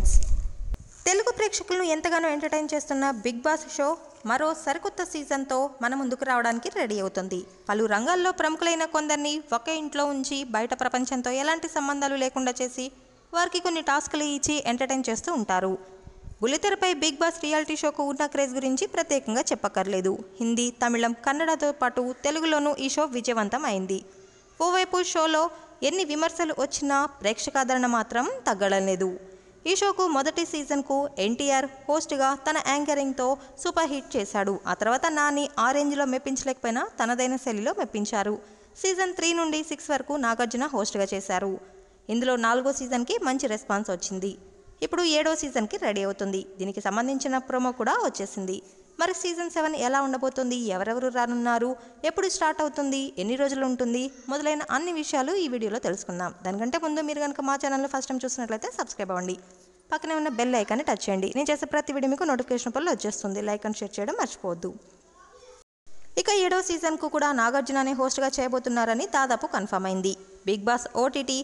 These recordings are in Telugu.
ఫ్రెండ్స్ తెలుగు ప్రేక్షకులను ఎంతగానో ఎంటర్టైన్ చేస్తున్న బిగ్ బాస్ షో మరో సరికొత్త సీజన్తో మన ముందుకు రావడానికి రెడీ అవుతుంది పలు రంగాల్లో ప్రముఖులైన కొందరిని ఒకే ఇంట్లో ఉంచి బయట ప్రపంచంతో ఎలాంటి సంబంధాలు లేకుండా చేసి వారికి కొన్ని టాస్కులు ఇచ్చి ఎంటర్టైన్ చేస్తూ ఉంటారు బుల్లితెరపై బిగ్ బాస్ రియాలిటీ షోకు ఉన్న క్రేజ్ గురించి ప్రత్యేకంగా చెప్పక్కర్లేదు హిందీ తమిళం కన్నడతో పాటు తెలుగులోనూ ఈ షో విజయవంతం అయింది ఓవైపు షోలో ఎన్ని విమర్శలు వచ్చినా ప్రేక్షకాదరణ మాత్రం తగ్గడం లేదు ఈ షోకు మొదటి సీజన్కు ఎన్టీఆర్ హోస్ట్గా తన యాంకరింగ్తో సూపర్ హిట్ చేశాడు ఆ తర్వాత నాని రేంజ్లో మెప్పించలేకపోయినా తనదైన శైలిలో మెప్పించారు సీజన్ త్రీ నుండి సిక్స్ వరకు నాగార్జున హోస్ట్గా చేశారు ఇందులో నాలుగో సీజన్కి మంచి రెస్పాన్స్ వచ్చింది ఇప్పుడు ఏడో సీజన్కి రెడీ అవుతుంది దీనికి సంబంధించిన ప్రోమో కూడా వచ్చేసింది మరి సీజన్ సెవెన్ ఎలా ఉండబోతుంది ఎవరెవరు రానున్నారు ఎప్పుడు స్టార్ట్ అవుతుంది ఎన్ని రోజులు ఉంటుంది మొదలైన అన్ని విషయాలు ఈ వీడియోలో తెలుసుకుందాం దానికంటే ముందు మీరు కనుక మా ఛానల్లో ఫస్ట్ టైం చూసినట్లయితే సబ్స్క్రైబ్ అవ్వండి పక్కనే ఉన్న బెల్ ఐకాన్ని టచ్ చేయండి నేను చేసే ప్రతి వీడియో మీకు నోటిఫికేషన్ పనులు వచ్చేస్తుంది లైక్ అండ్ షేర్ చేయడం మర్చిపోవద్దు ఇక ఏడో సీజన్కు కూడా నాగార్జుననే హోస్ట్గా చేయబోతున్నారని దాదాపు కన్ఫర్మ్ అయింది Bigg Boss OTT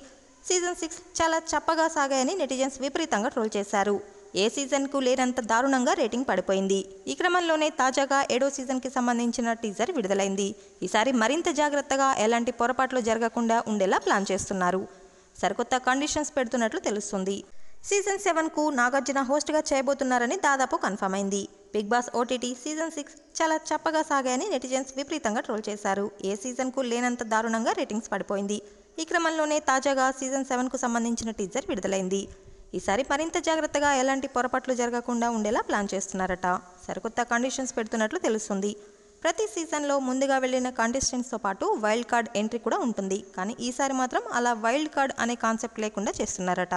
season six చాలా చప్పగా సాగాయని నెటిజన్స్ విపరీతంగా ట్రోల్ చేశారు ఏ సీజన్కు లేనంత దారుణంగా రేటింగ్ పడిపోయింది ఈ క్రమంలోనే తాజాగా ఏడో సీజన్కి సంబంధించిన టీజర్ విడుదలైంది ఈసారి మరింత జాగ్రత్తగా ఎలాంటి పొరపాట్లు జరగకుండా ఉండేలా ప్లాన్ చేస్తున్నారు సరికొత్త కండిషన్స్ పెడుతున్నట్లు తెలుస్తుంది సీజన్ సెవెన్కు నాగార్జున హోస్ట్గా చేయబోతున్నారని దాదాపు కన్ఫర్మ్ అయింది Bigg Boss OTT season six చాలా చప్పగా సాగాయని నెటిజన్స్ విపరీతంగా ట్రోల్ చేశారు ఏ సీజన్కు లేనంత దారుణంగా రేటింగ్స్ పడిపోయింది ఈ క్రమంలోనే తాజాగా సీజన్ సెవెన్కు సంబంధించిన టీజర్ విడుదలైంది ఈసారి మరింత జాగ్రత్తగా ఎలాంటి పొరపాట్లు జరగకుండా ఉండేలా ప్లాన్ చేస్తున్నారట సరికొత్త కండిషన్స్ పెడుతున్నట్లు తెలుస్తుంది ప్రతి సీజన్లో ముందుగా వెళ్ళిన కంటెస్టెంట్స్తో పాటు వైల్డ్ కార్డ్ ఎంట్రీ కూడా ఉంటుంది కానీ ఈసారి మాత్రం అలా వైల్డ్ కార్డ్ అనే కాన్సెప్ట్ లేకుండా చేస్తున్నారట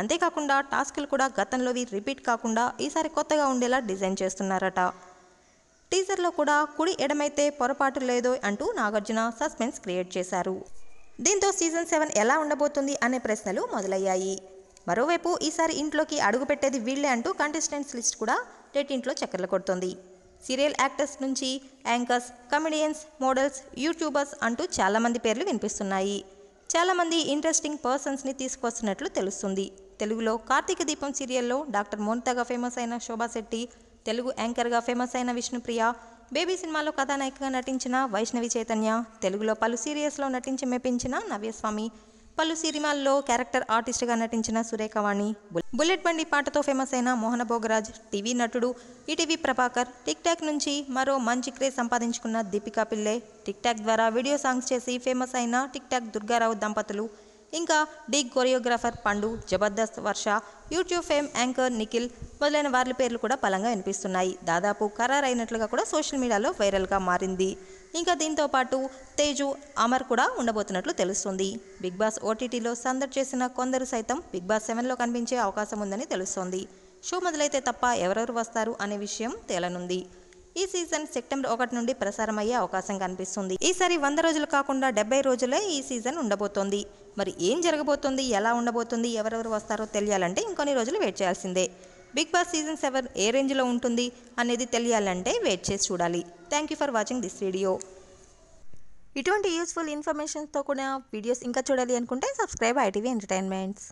అంతేకాకుండా టాస్కులు కూడా గతంలోవి రిపీట్ కాకుండా ఈసారి కొత్తగా ఉండేలా డిజైన్ చేస్తున్నారట టీజర్లో కూడా కుడి ఎడమైతే పొరపాటు లేదో అంటూ నాగార్జున సస్పెన్స్ క్రియేట్ చేశారు దీంతో సీజన్ సెవెన్ ఎలా ఉండబోతుంది అనే ప్రశ్నలు మొదలయ్యాయి మరోవైపు ఈసారి ఇంట్లోకి అడుగుపెట్టేది వీళ్లే అంటూ కంటెస్టెంట్స్ లిస్ట్ కూడా రెట్టింట్లో చక్కెర్లు కొడుతుంది సీరియల్ యాక్టర్స్ నుంచి యాంకర్స్ కమెడియన్స్ మోడల్స్ యూట్యూబర్స్ అంటూ చాలామంది పేర్లు వినిపిస్తున్నాయి చాలామంది ఇంట్రెస్టింగ్ పర్సన్స్ని తీసుకొస్తున్నట్లు తెలుస్తుంది తెలుగులో కార్తీక దీపం సీరియల్లో డాక్టర్ మోనితగా ఫేమస్ అయిన శోభా శెట్టి తెలుగు యాంకర్గా ఫేమస్ అయిన విష్ణుప్రియ బేబీ సినిమాలో కథానాయికగా నటించిన వైష్ణవి చైతన్య తెలుగులో పలు సీరియల్స్లో నటించి మెప్పించిన నవ్యస్వామి పలు సినిమాల్లో క్యారెక్టర్ ఆర్టిస్ట్గా నటించిన సురేఖవాణి బుల్లెట్ బండి పాటతో ఫేమస్ అయిన మోహన భోగరాజ్ టీవీ నటుడు ఈటీవీ ప్రభాకర్ టిక్ టాక్ నుంచి మరో మంచి క్రేజ్ సంపాదించుకున్న దీపికా పిల్లె టిక్ టాక్ ద్వారా వీడియో సాంగ్స్ చేసి ఫేమస్ అయిన టిక్ టాక్ దుర్గారావు దంపతులు ఇంకా డిగ్ choreographer Pandu Jabardasth Varsha YouTube fame anchor Nikhil మొదలైన వారి పేర్లు కూడా బలంగా వినిపిస్తున్నాయి దాదాపు ఖరారైనట్లుగా కూడా సోషల్ మీడియాలో వైరల్గా మారింది ఇంకా దీంతో పాటు తేజు అమర్ కూడా ఉండబోతున్నట్లు తెలుస్తుంది బిగ్ బాస్ ఓటీటీలో సందడి చేసిన కొందరు సైతం బిగ్ బాస్ సెవెన్లో కనిపించే అవకాశం ఉందని తెలుస్తోంది షో మొదలైతే తప్ప ఎవరెవరు వస్తారు అనే విషయం తేలనుంది ఈ సీజన్ సెప్టెంబర్ ఒకటి నుండి ప్రసారమయ్యే అవకాశం కనిపిస్తుంది ఈసారి వంద రోజులు కాకుండా డెబ్బై రోజులే ఈ సీజన్ ఉండబోతోంది మరి ఏం జరగబోతుంది ఎలా ఉండబోతుంది ఎవరెవరు వస్తారో తెలియాలంటే ఇంకొన్ని రోజులు వెయిట్ చేయాల్సిందే బిగ్ బాస్ సీజన్ సెవెన్ ఏ రేంజ్లో ఉంటుంది అనేది తెలియాలంటే వెయిట్ చేసి చూడాలి thank you for watching this video ఇటువంటి యూస్ఫుల్ ఇన్ఫర్మేషన్స్తో కూడిన వీడియోస్ ఇంకా చూడాలి అనుకుంటే సబ్స్క్రైబ్ ఐటీవీ ఎంటర్టైన్మెంట్స్